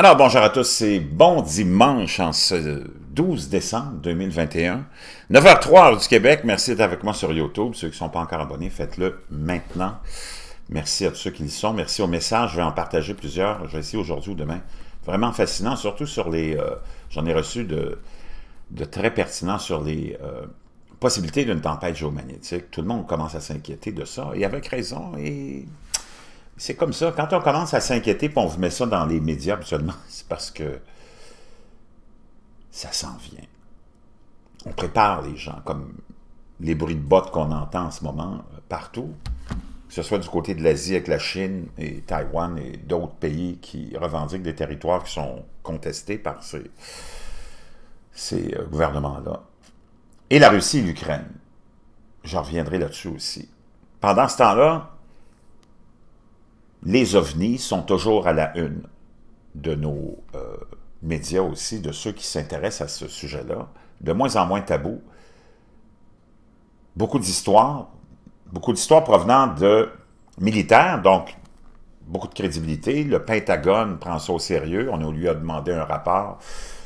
Alors, bonjour à tous c'est bon dimanche en ce 12 décembre 2021, 9h03 du Québec. Merci d'être avec moi sur YouTube. Ceux qui ne sont pas encore abonnés, faites-le maintenant. Merci à tous ceux qui y sont. Merci aux messages. Je vais en partager plusieurs. Je vais essayer aujourd'hui ou demain. Vraiment fascinant, surtout sur les... Euh, j'en ai reçu de, très pertinents sur les euh, possibilités d'une tempête géomagnétique. Tout le monde commence à s'inquiéter de ça, et avec raison, et c'est comme ça. Quand on commence à s'inquiéter et on vous met ça dans les médias habituellement, c'est parce que ça s'en vient. On prépare les gens, comme les bruits de bottes qu'on entend en ce moment euh, partout, que ce soit du côté de l'Asie avec la Chine et Taïwan et d'autres pays qui revendiquent des territoires qui sont contestés par ces, ces euh, gouvernements-là. Et la Russie et l'Ukraine. Je reviendrai là-dessus aussi. Pendant ce temps-là, les ovnis sont toujours à la une de nos euh, médias aussi, de ceux qui s'intéressent à ce sujet-là, de moins en moins tabou. Beaucoup d'histoires, beaucoup d'histoires provenant de militaires, donc beaucoup de crédibilité. Le Pentagone prend ça au sérieux. On lui a demandé un rapport,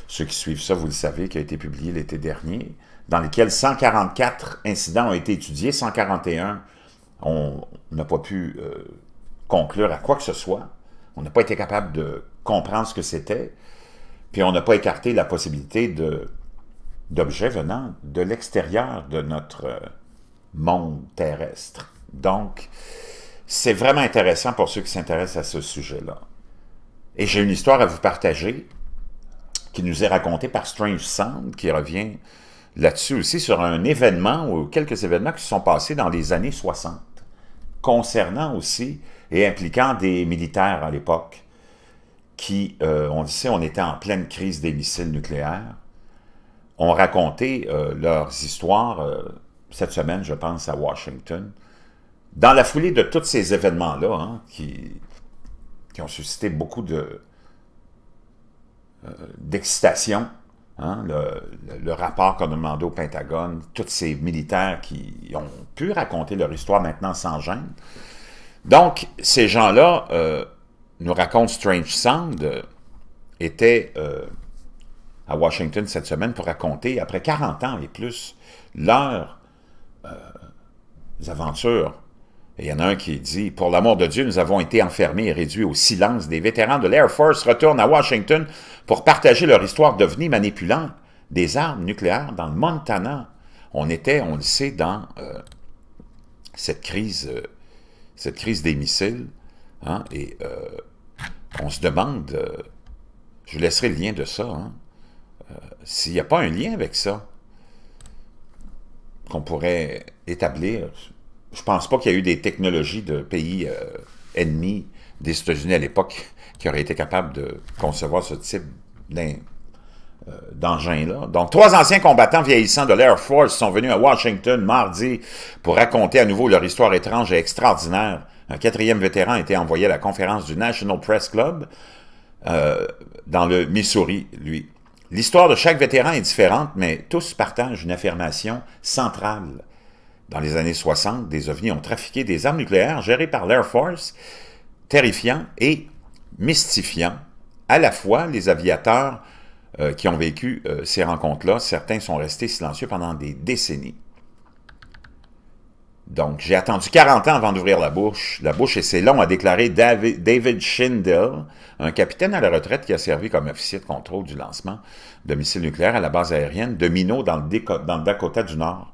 ceux qui suivent ça, vous le savez, qui a été publié l'été dernier, dans lequel 144 incidents ont été étudiés, 141 on n'a pas pu euh, conclure à quoi que ce soit. On n'a pas été capable de comprendre ce que c'était, puis on n'a pas écarté la possibilité d'objets venant de l'extérieur de notre euh, monde terrestre. Donc, c'est vraiment intéressant pour ceux qui s'intéressent à ce sujet-là. Et j'ai une histoire à vous partager qui nous est racontée par Strange Sound, qui revient là-dessus aussi sur un événement ou quelques événements qui se sont passés dans les années 60, concernant aussi et impliquant des militaires à l'époque qui, euh, on disait on était en pleine crise des missiles nucléaires, ont raconté euh, leurs histoires euh, cette semaine, je pense, à Washington. Dans la foulée de tous ces événements-là, hein, qui, ont suscité beaucoup d'excitation, hein, le, le, rapport qu'on a demandé au Pentagone, tous ces militaires qui ont pu raconter leur histoire maintenant sans gêne, donc, ces gens-là, euh, nous racontent Strange Sound, euh, étaient euh, à Washington cette semaine pour raconter, après 40 ans et plus, leurs aventures. Et il y en a un qui dit « Pour l'amour de Dieu, nous avons été enfermés et réduits au silence. Des vétérans de l'Air Force retournent à Washington pour partager leur histoire devenue manipulant des armes nucléaires dans le Montana. » On était, on le sait, dans cette crise cette crise des missiles, hein, et euh, on se demande, euh, je laisserai le lien de ça, hein, euh, s'il n'y a pas un lien avec ça qu'on pourrait établir. Je pense pas qu'il y a eu des technologies de pays ennemis des États-Unis à l'époque qui auraient été capables de concevoir ce type euh, d'engins-là. Donc, trois anciens combattants vieillissants de l'Air Force sont venus à Washington mardi pour raconter à nouveau leur histoire étrange et extraordinaire. Un quatrième vétéran a été envoyé à la conférence du National Press Club euh, dans le Missouri, lui. L'histoire de chaque vétéran est différente, mais tous partagent une affirmation centrale. Dans les années 60, des ovnis ont trafiqué des armes nucléaires gérées par l'Air Force, terrifiant et mystifiant à la fois les aviateurs euh, qui ont vécu euh, ces rencontres-là. Certains sont restés silencieux pendant des décennies. Donc, j'ai attendu 40 ans avant d'ouvrir la bouche. La bouche, et c'est long, a déclaré David Schindel, un capitaine à la retraite qui a servi comme officier de contrôle du lancement de missiles nucléaires à la base aérienne de Minot dans dans le Dakota du Nord.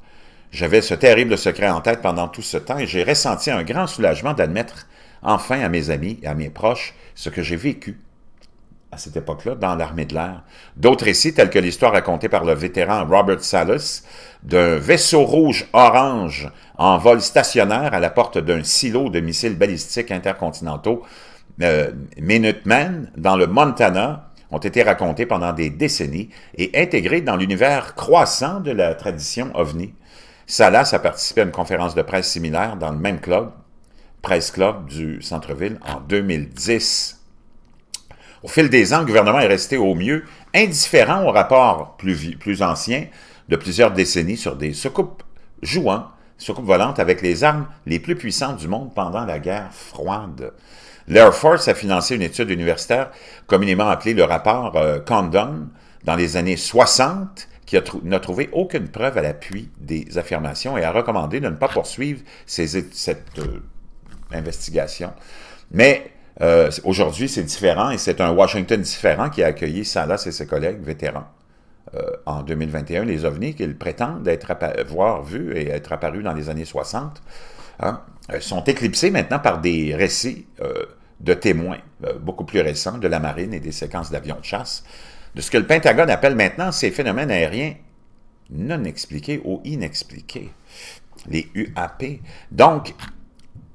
J'avais ce terrible secret en tête pendant tout ce temps et j'ai ressenti un grand soulagement d'admettre enfin à mes amis et à mes proches ce que j'ai vécu à cette époque-là dans l'armée de l'air. D'autres récits, tels que l'histoire racontée par le vétéran Robert Salas, d'un vaisseau rouge-orange en vol stationnaire à la porte d'un silo de missiles balistiques intercontinentaux Minutemen, euh, Minuteman dans le Montana, ont été racontés pendant des décennies et intégrés dans l'univers croissant de la tradition ovni. Salas a participé à une conférence de presse similaire dans le même club, Presse Club du centre-ville, en 2010. Au fil des ans, le gouvernement est resté au mieux indifférent aux rapports plus, plus anciens de plusieurs décennies sur des soucoupes jouant, soucoupes volantes avec les armes les plus puissantes du monde pendant la guerre froide. L'Air Force a financé une étude universitaire communément appelée le rapport euh, Condon dans les années 60 qui n'a trouvé aucune preuve à l'appui des affirmations et a recommandé de ne pas poursuivre cette euh, investigation. Mais euh, aujourd'hui, c'est différent et c'est un Washington différent qui a accueilli Salas et ses collègues vétérans. Euh, en 2021, les ovnis qu'ils prétendent être voir vus et être apparus dans les années 60 hein, euh, sont éclipsés maintenant par des récits de témoins beaucoup plus récents de la marine et des séquences d'avions de chasse, de ce que le Pentagone appelle maintenant ces phénomènes aériens non expliqués ou inexpliqués, les UAP. Donc,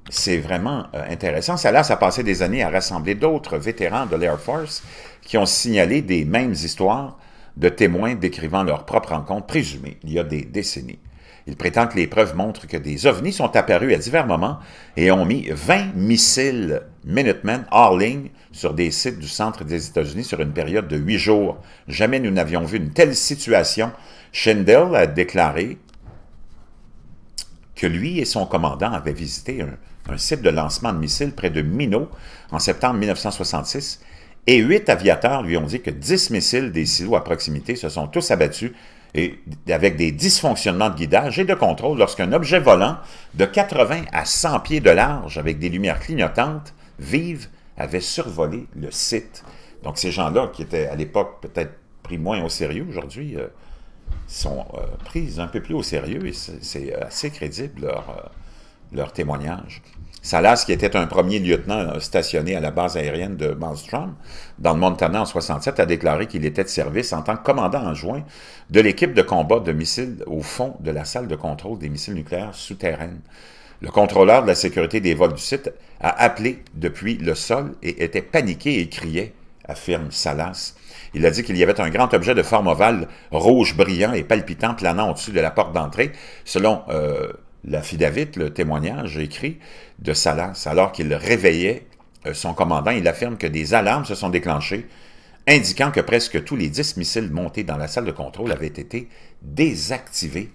c'est vraiment euh, intéressant. Ça, a passé des années à rassembler d'autres vétérans de l'Air Force qui ont signalé des mêmes histoires de témoins décrivant leur propre rencontre présumée il y a des décennies. Ils prétendent que les preuves montrent que des ovnis sont apparus à divers moments et ont mis 20 missiles Minuteman hors ligne sur des sites du centre des États-Unis sur une période de huit jours. Jamais nous n'avions vu une telle situation. Schindel a déclaré que lui et son commandant avaient visité un, site de lancement de missiles près de Minot en septembre 1966, et huit aviateurs lui ont dit que dix missiles des silos à proximité se sont tous abattus et avec des dysfonctionnements de guidage et de contrôle lorsqu'un objet volant de 80 à 100 pieds de large avec des lumières clignotantes vives avait survolé le site. Donc ces gens-là, qui étaient à l'époque peut-être pris moins au sérieux aujourd'hui, euh, sont euh, prises un peu plus au sérieux et c'est assez crédible leur, euh, leur témoignage. Salas, qui était un premier lieutenant euh, stationné à la base aérienne de Malmstrom, dans le Montana en 67, a déclaré qu'il était de service en tant que commandant en adjoint de l'équipe de combat de missiles au fond de la salle de contrôle des missiles nucléaires souterraines. Le contrôleur de la sécurité des vols du site a appelé depuis le sol et était paniqué et criait, affirme Salas, il a dit qu'il y avait un grand objet de forme ovale rouge brillant et palpitant planant au-dessus de la porte d'entrée, selon euh, la l'affidavit, le témoignage écrit de Salas. Alors qu'il réveillait euh, son commandant, il affirme que des alarmes se sont déclenchées, indiquant que presque tous les dix missiles montés dans la salle de contrôle avaient été désactivés.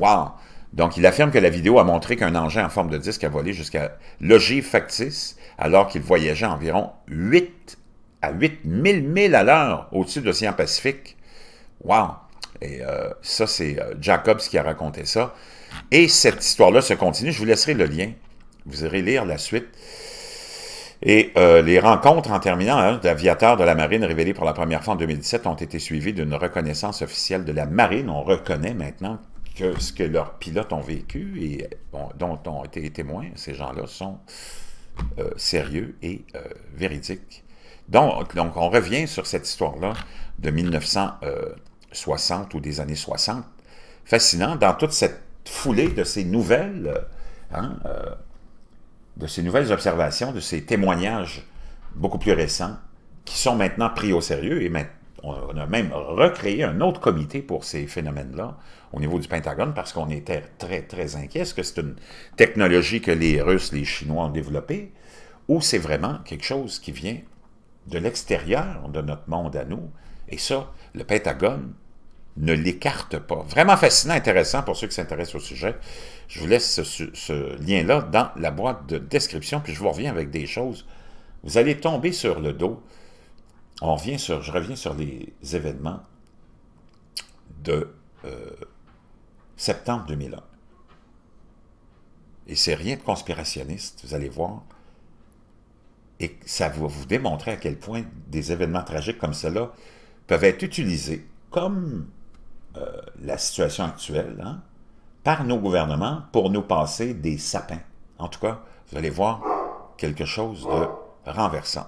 Wow! Donc, il affirme que la vidéo a montré qu'un engin en forme de disque a volé jusqu'à l'ogive factice, alors qu'il voyageait environ 8 à 8000 milles à l'heure au-dessus de l'océan Pacifique. Wow! Et euh, ça, c'est euh, Jacobs qui a raconté ça. Et cette histoire-là se continue. Je vous laisserai le lien. Vous irez lire la suite. Et euh, les rencontres, en terminant, hein, d'aviateurs de la marine révélées pour la première fois en 2017 ont été suivies d'une reconnaissance officielle de la marine. On reconnaît maintenant que ce que leurs pilotes ont vécu et dont ont été témoins, ces gens-là, sont sérieux et véridiques. Donc, on revient sur cette histoire-là de 1960 euh, ou des années 60. Fascinant, dans toute cette foulée de ces nouvelles, hein, euh, de ces nouvelles observations, de ces témoignages beaucoup plus récents, qui sont maintenant pris au sérieux, et on a même recréé un autre comité pour ces phénomènes-là au niveau du Pentagone parce qu'on était très, très inquiets. Est-ce que c'est une technologie que les Russes, les Chinois ont développée ou c'est vraiment quelque chose qui vient de l'extérieur de notre monde à nous. Et ça, le Pentagone ne l'écarte pas. Vraiment fascinant, intéressant pour ceux qui s'intéressent au sujet. Je vous laisse ce, lien-là dans la boîte de description, puis je vous reviens avec des choses. Vous allez tomber sur le dos. On revient sur, je reviens sur les événements de euh, septembre 2001. Et c'est rien de conspirationniste, vous allez voir. Et ça va vous démontrer à quel point des événements tragiques comme cela peuvent être utilisés, comme euh, la situation actuelle, hein, par nos gouvernements pour nous passer des sapins. En tout cas, vous allez voir quelque chose de renversant.